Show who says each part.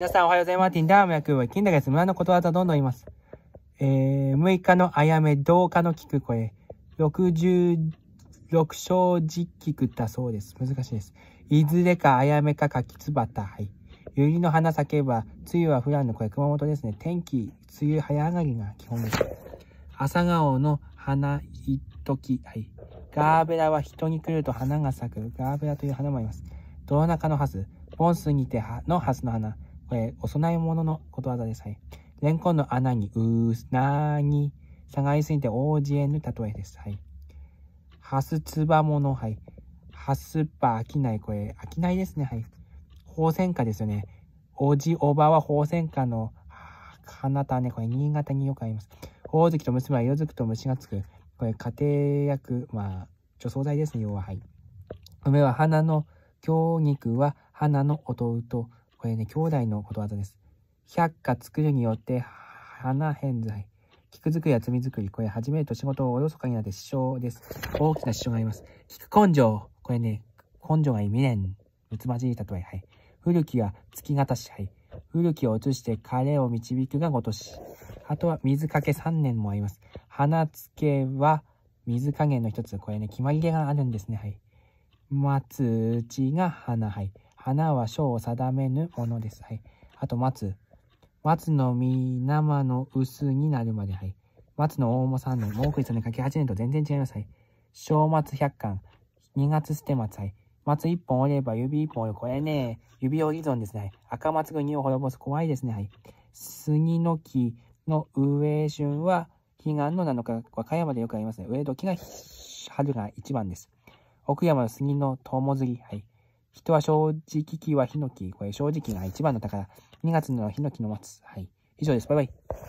Speaker 1: 皆さんおはようございます。ティンダーム役は、金田です村のことわざどんどん言います。えー、6日のあやめ、同化の聞く声、66章時聞くだそうです。難しいです。いずれかあやめかかきつばた、はい。ゆりの花咲けば、梅雨は普段の声、熊本ですね。天気、梅雨早上がりが基本です。朝顔の花、一時、はい。ガーベラは人に来ると花が咲く。ガーベラという花もあります。どな中のハス、ボンスにてのハスの花。えー、お供え物のことわざですね。レンコンの穴にうーすなに、下がりすぎて応じえぬ例えです。はい。はすつばもの、はい。はすっぱ飽きない、これ、飽きないですね、はい。宝泉花ですよね。おじおばは宝泉花の花種、ね、これ、新潟によくあります。ほおずきと娘は色づくと虫がつく。これ、家庭薬、まあ、除草剤ですね、要は、はい。梅は花の、京肉は花の弟。これね、兄弟のことわざです。百花作るによって花偏在。菊作りや罪作り。これ、初めると仕事をおよそかになって支障です。大きな支障があります。菊根性。これね、根性が未練。むつまじい例え。はい。古きは月形支配。古きを移して彼を導くがごとし。あとは水かけ三年もあります。花付けは水加減の一つ。これね、決まりげがあるんですね。はい。松内が花、はい。花は章を定めぬものです。はい。あと、松。松の実生の薄になるまで。はい。松の大もさんの文句一の書き始めると全然違います。はい。正松百貫。二月捨て松。はい。松一本折れば指一本折る。これね、指折り損ですね。はい、赤松国を滅ぼす。怖いですね。はい。杉の木の上旬は、悲願の7日、和歌山でよくありますね。上時が春が一番です。奥山の杉の友釣り。はい。人は正直きはヒノキ。これ正直が一番の宝。2月のヒノキの松。はい。以上です。バイバイ。